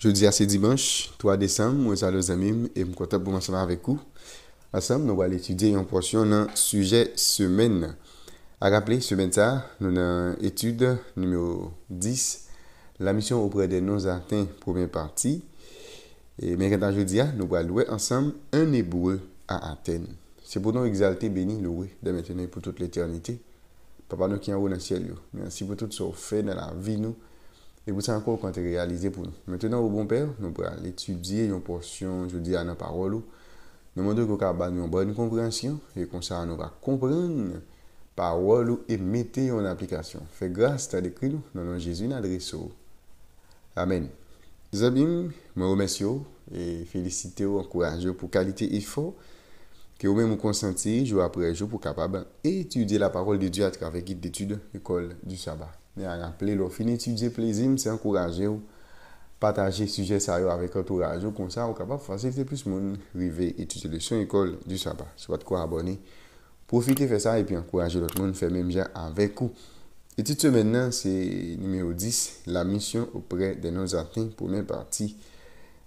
Jeudi a se dimanche, 3 Desem, mwen sa lo zamim e mkwata pou mwansama avek kou. Asam, nou wale etudye yon porsyon nan suje semen. A kaple, semen sa, nou nan etude nomenou 10, la misyon opre de nou zaten poumen parti. E menkwen tan jeudi a, nou wale wè ansam, an ebouè a Aten. Se pou nou exalte beni louè de metene pou tout l'eternite. Papa nou ki an wou nan siel yo, men ansi pou tout sou fè nan la vi nou. Et pour ça encore, quand tu réalisé pour nous. Maintenant, au bon père, nous allons étudier une portion, je dis à nos paroles. Nous demandons nous avons une bonne compréhension et comme ça, nous va comprendre parole et mettre en application. Fais grâce à l'écrit nous, dans Jésus, adresse. Amen. Zabim, amis, je remercie et félicite vous, encourage pour qualité et faut que vous même consentir jour après jour pour capable étudier la parole de Dieu à travers guide d'études, l'école du sabbat. a rappele lor fin etudze plezim se ankouraje ou pataje suje sa yo avek antouraje ou konsa ou kapap fase fite plus moun rive etudze le son ekol du sabat sou bat kwa abone, profite fese a epi ankouraje lor moun fè mèm jè avèk ou etudze mènen se numèro 10, la misyon opre de nou zaten pou mè parti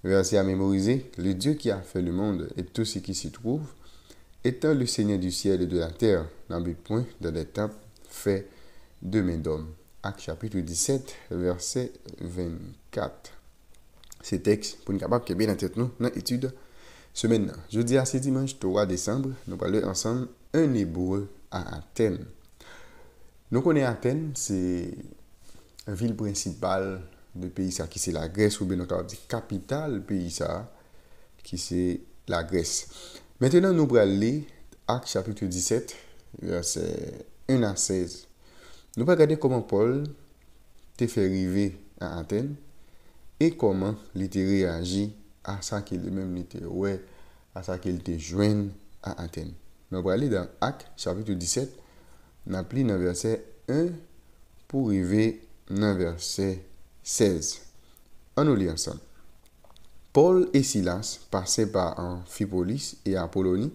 rase a mèmorize le Diyo ki a fè le moun etou se ki si trouv etan le Seigneur du Siyel etou la Tèr nan bi point dan etap fè de mèdom Acte chapitre 17, verset 24. ces texte, pour nous capables de bien en tête nous, dans l'étude semaine. Jeudi à ce dimanche 3 décembre, nous parlons ensemble un hébreu à Athènes. Nous connaissons Athènes, c'est la ville principale de pays ça, qui c'est la Grèce, ou bien nous la capitale pays ça, qui c'est la Grèce. Maintenant, nous allons Acte chapitre 17, verset 1 à 16. Nous allons regarder comment Paul t'est fait arriver à Athènes et comment il a réagi à ça qu'il même était ouais, à ça qu'il t'est joint à Athènes. Nous allons aller dans Acte chapitre 17, nous appelons le verset 1 pour arriver dans verset 16. On nous lit ensemble. Paul et Silas passaient par Amphipolis et Apollonie,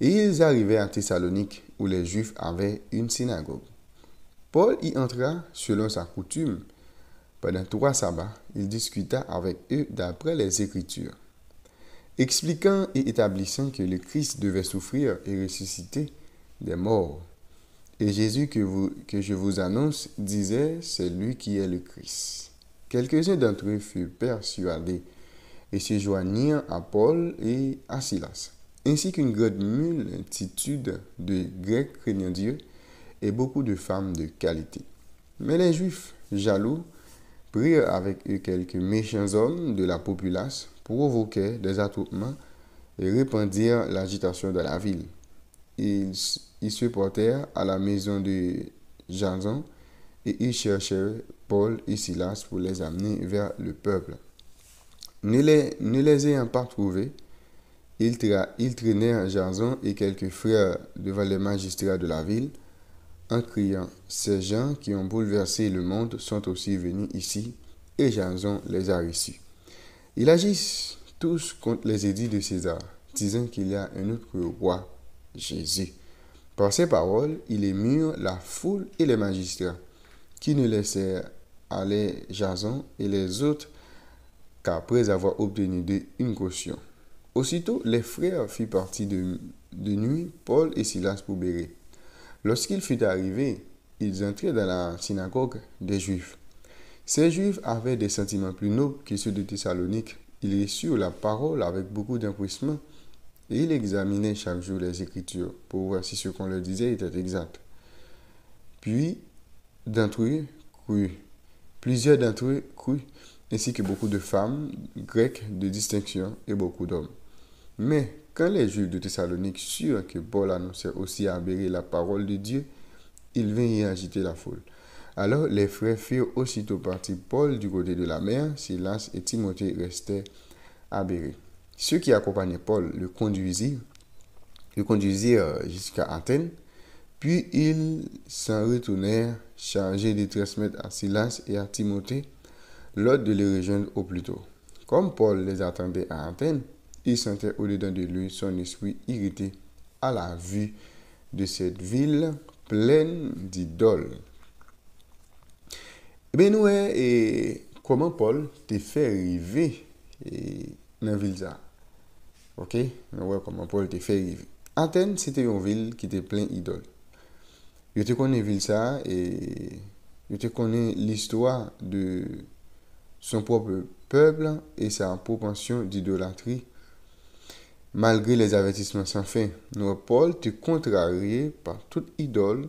et ils arrivaient à Thessalonique où les Juifs avaient une synagogue. Paul y entra selon sa coutume. Pendant trois sabbats, il discuta avec eux d'après les Écritures, expliquant et établissant que le Christ devait souffrir et ressusciter des morts. Et Jésus que, vous, que je vous annonce disait, c'est lui qui est le Christ. Quelques-uns d'entre eux furent persuadés et se joignirent à Paul et à Silas, ainsi qu'une grande multitude de Grecs craignant Dieu et beaucoup de femmes de qualité. Mais les Juifs, jaloux, prirent avec eux quelques méchants hommes de la populace, provoquer des attroupements et répandirent l'agitation dans la ville. Ils, ils se portèrent à la maison de Jason et ils cherchèrent Paul et Silas pour les amener vers le peuple. Ne les, ne les ayant pas trouvés, ils, ils traînèrent Jason et quelques frères devant les magistrats de la ville en criant Ces gens qui ont bouleversé le monde sont aussi venus ici, et Jason les a reçus. Ils agissent tous contre les édits de César, disant qu'il y a un autre roi, Jésus. Par ces paroles, il émurent la foule et les magistrats, qui ne laissèrent aller Jason et les autres qu'après avoir obtenu d'eux une caution. Aussitôt, les frères firent partie de, nuit Paul et Silas pour Lorsqu'il fut arrivé, ils entrèrent dans la synagogue des Juifs. Ces Juifs avaient des sentiments plus nobles que ceux de Thessalonique. Ils reçurent la parole avec beaucoup d'empressement et ils examinaient chaque jour les Écritures pour voir si ce qu'on leur disait était exact. Puis, d'entre eux Plusieurs d'entre eux crurent, ainsi que beaucoup de femmes grecques de distinction et beaucoup d'hommes. Mais quand les Juifs de Thessalonique surent que Paul annonçait aussi à la parole de Dieu, ils vinrent y agiter la foule. Alors les frères firent aussitôt partir Paul du côté de la mer, Silas et Timothée restaient à Ceux qui accompagnaient Paul le conduisirent, le conduisirent jusqu'à Athènes, puis ils s'en retournèrent chargés de transmettre à Silas et à Timothée l'ordre de les rejoindre au plus tôt. Comme Paul les attendait à Athènes, il sentait au-dedans de lui son esprit irrité à la vue de cette ville pleine d'idoles. Ben bien, comment comment Paul t'a fait arriver dans la ville. Ok? Nous comment Paul t'a fait arriver? Athènes, c'était une ville qui était pleine d'idoles. Je te connais ville et et te connais l'histoire de son propre peuple et sa propension d'idolâtrie malgré les avertissements sans fin. Paul te contrarié par toute idole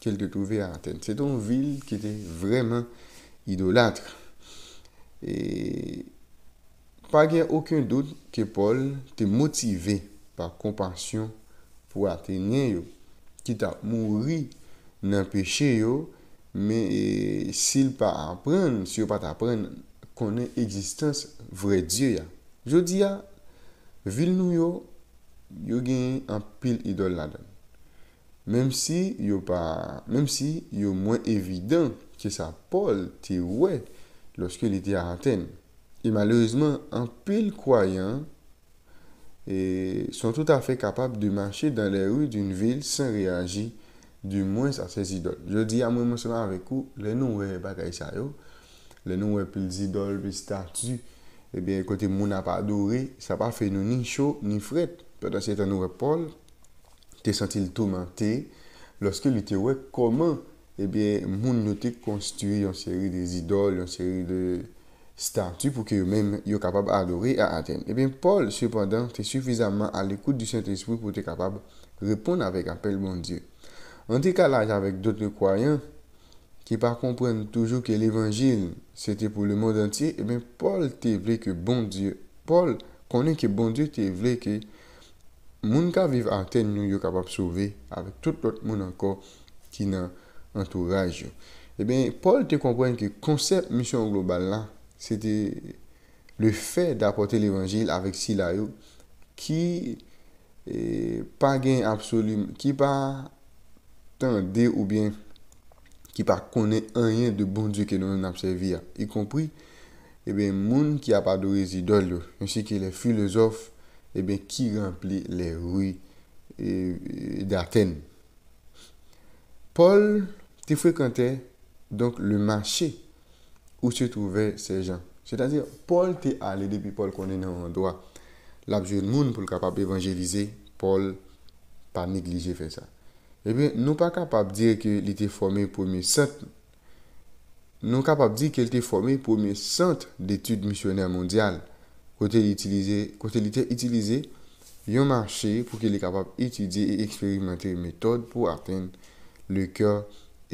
qu'il te trouvait à Athènes. C'est une ville qui était vraiment idolâtre. Et pas a aucun doute que Paul était motivé par compassion pour Athéniens, qui t'a mouru dans le péché, mais s'il pas apprendre, s'il pas apprendre qu'on existence vrai Dieu. Je dis à Vil nou yo, yo genye an pil idol la dan. Mem si yo mwen evidant ki sa Paul ti wè lòske li di a raten. E malorizman, an pil kwayan e son tout afe kapap de mache dan le ou d'un vil san reagi du mwen sa se zidol. Je di a mwen mwen seman avèkou, le nou wè batay sa yo. Le nou wè pil zidol vè statu. eh bien, côté n'a pas adoré, ça pas fait nous ni chaud ni fret. Pendant cette année, Paul, te senti tourmenté lorsque lui te ouais comment, eh bien, Mouna nous construit une série des idoles, une série de statues pour que eux-mêmes soient d'adorer à Athènes. Eh bien, Paul, cependant, est suffisamment à l'écoute du Saint-Esprit pour être capable de répondre avec appel, mon Dieu. En décalage avec d'autres croyants, pa kompren toujou ke l'Evangil sete pou le moun dantye, e eh ben Paul te vle ke bon Diyo. Paul konen ke bon Diyo te vle ke moun ka vive a ten nou yo kapap souve, ave tout l'ot moun anko ki nan entouraj yo. E ben, Paul te kompren ke konsept misyon global la, sete le fe d'apote l'Evangil avek si la yo ki eh, pa gen absolu, ki pa tan de ou bien Ki pa kone enyen de bon dje ke nou nan apsevya. Y konpri, e ben moun ki apadouye zidol yo. Yonsi ki le filozof, e ben ki rempli le rouy e, e, d'Aten. Paul te fwekante, donk le mache, ou se touve se jan. Se tansi, Paul te ale depi Paul konen nan an doa. La bje moun pou l kapap evanjelize, Paul pa neglije fe sa. nou pa kapap dire ke li te formé pou mi sent nou kapap dire ke li te formé pou mi sent detude misioner mondial kote li te itilize yon marche pou ke li kapap itilize et eksperimenter metode pou aten le kèr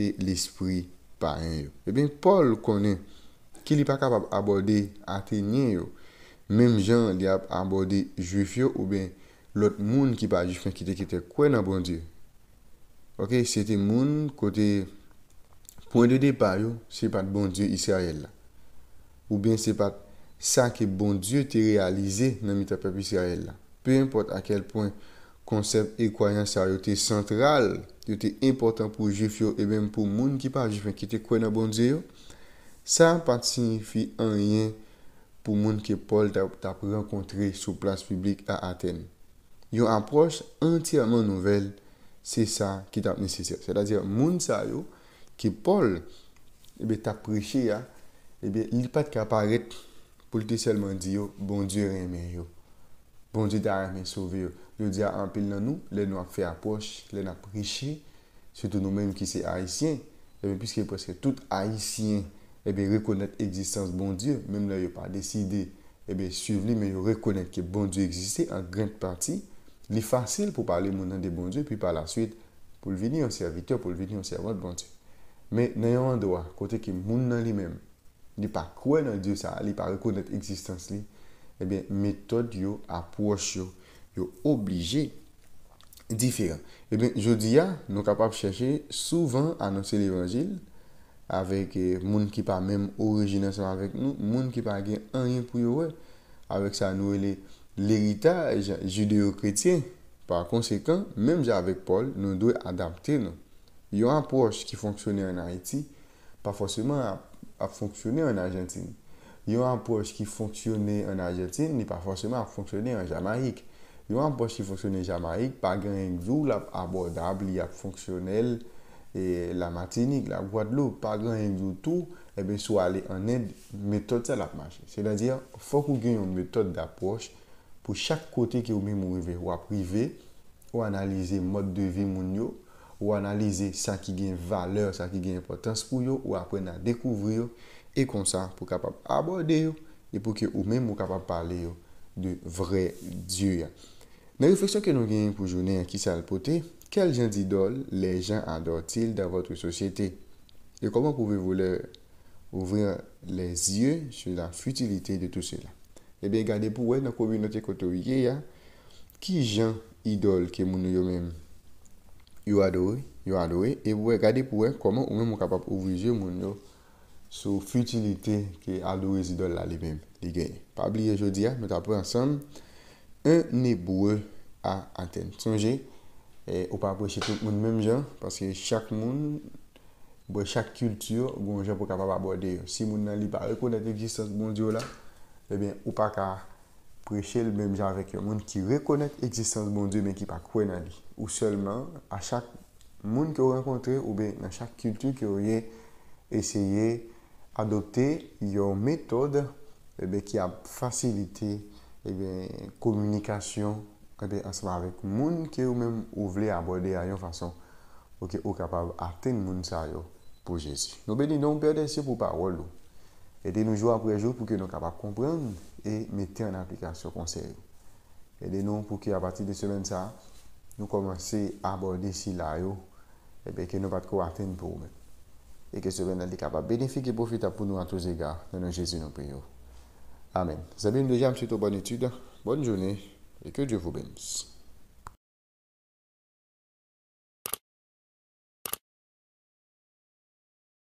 et l'espri par en yo e ben Paul konen ke li pa kapap aborde aten en yo menm jan li ap aborde juif yo ou ben lot moun ki pa ajif en kite kite kwen abonde yo Ok, se te moun kote pon de depa yo, se pat bon Diyo Israel la. Ou bien se pat sa ke bon Diyo te realize nan mi ta pep Israel la. Pe import a kel pon konsep e kwayan sa yo te sentral yo te importan pou Jifyo e bem pou moun ki pa Jifyo ki te kwayan nan bon Diyo, sa pat signifi an riyen pou moun ke Paul ta prekontre sou plas publik a Aten. Yo aproche entirman nouvel c'est ça qui est nécessaire. C'est-à-dire, moun sa qui Paul, et eh bien t'a prêché, et hein, eh ne il pas apparaître pour te seulement dire, bon Dieu aimé yo. Bon Dieu t'a aimé sauvé yo. Le Dieu pile dans nous, les nous a fait approche, les nous a prêché, surtout nous-mêmes qui sommes haïtiens, Et eh bien, puisque presque tout haïtien, bien reconnaît l'existence bon Dieu, même là, il pas décidé, de suivre lui, mais il reconnaît que bon Dieu existait en grande partie, il est facile pour parler de bon Dieu, puis par la suite, pour venir au serviteur, pour venir au serveur de bon Dieu. Mais n'ayant un droit, côté qui est le lui-même, de pas croire en Dieu, qui n'est pas reconnaître existence l'existence, eh bien, méthode yo approche yo yo obligé Eh bien, je dis, nous sommes capables de chercher souvent à annoncer l'évangile avec le eh, monde qui par pas même originaire avec nous, le monde qui n'est pas rien pour nous, avec ça, nous, les l'héritage judéo-chrétien. Par conséquent, même avec Paul, nous devons adapter. Il y a un approche qui fonctionnait en Haïti, pas forcément à, fonctionner en Argentine. Il y a un approche qui fonctionnait en Argentine, n'est pas forcément à fonctionner en Jamaïque. Il y a un approche qui fonctionnait en Jamaïque, pas grand chose abordable, il a fonctionnel, et la Martinique, la Guadeloupe, pas grand du tout, et eh bien, soit aller en aide, méthode ça la marche. C'est-à-dire, il faut qu'on ait une méthode d'approche pou chak kote ke ou men mou vive, ou aprive, ou analize mod de vi moun yo, ou analize sa ki gen valeur, sa ki gen importans pou yo, ou aprena dekouvri yo, e konsan pou kapap abode yo, e pou ke ou men mou kapap pale yo de vre dyo yo. Na refleksyon ke nou gen pou jounen ki salpote, kel jen didol le jen ador til da votre sosyete? E koman pouve voule ouvre le zye sou la futilite de tout se la? E bè gade pou wè nan koubi nou te koto wikye ya, ki jan idol ke moun nou yo mèm yo adowe, yo adowe, e wè gade pou wè koman ou mè mou kapap ouvrije moun nou sou futilite ke adowe zidol la li mèm li genye. Pa blije jodi ya, mè tapou ansam, ane bou wè a anten. Sanje, e ou pa apreche tout moun mèm jan, paske chak moun, bè chak kultur, goun jan pou kapap aporde yo. Si moun nan li pa rekonna de jistos moun diyo la, Eh ou pa ka preche l menm jan vek yon moun ki rekonet eksistans moun di men ki pa kwen an li. Ou selman, a chak moun ki ou renkontre ou be nan chak kiltu ki ou ye eseye adopte yon metode be ki ap fasilite, bebe, komunikasyon, an seman vek moun ki ou menm ou vle abode a yon fason ou ki ou kapav aten moun sa yo pou Jezi. Nou be di nou pède se pou parol ou. Aidez-nous jour après jour pour que nous soyons capables comprendre et mettre en application ce conseil. Aidez-nous pour que à partir de semaine ça, nous commençons à aborder si et eh bien que nous ne pouvons atteindre pour nous. Et que ce moment là capable bénéficier bénéfique et profiter pour nous à tous égards. Dans le Jésus, nous prions. Amen. Vous avez déjà aux bonne étude, bonne journée et que Dieu vous bénisse.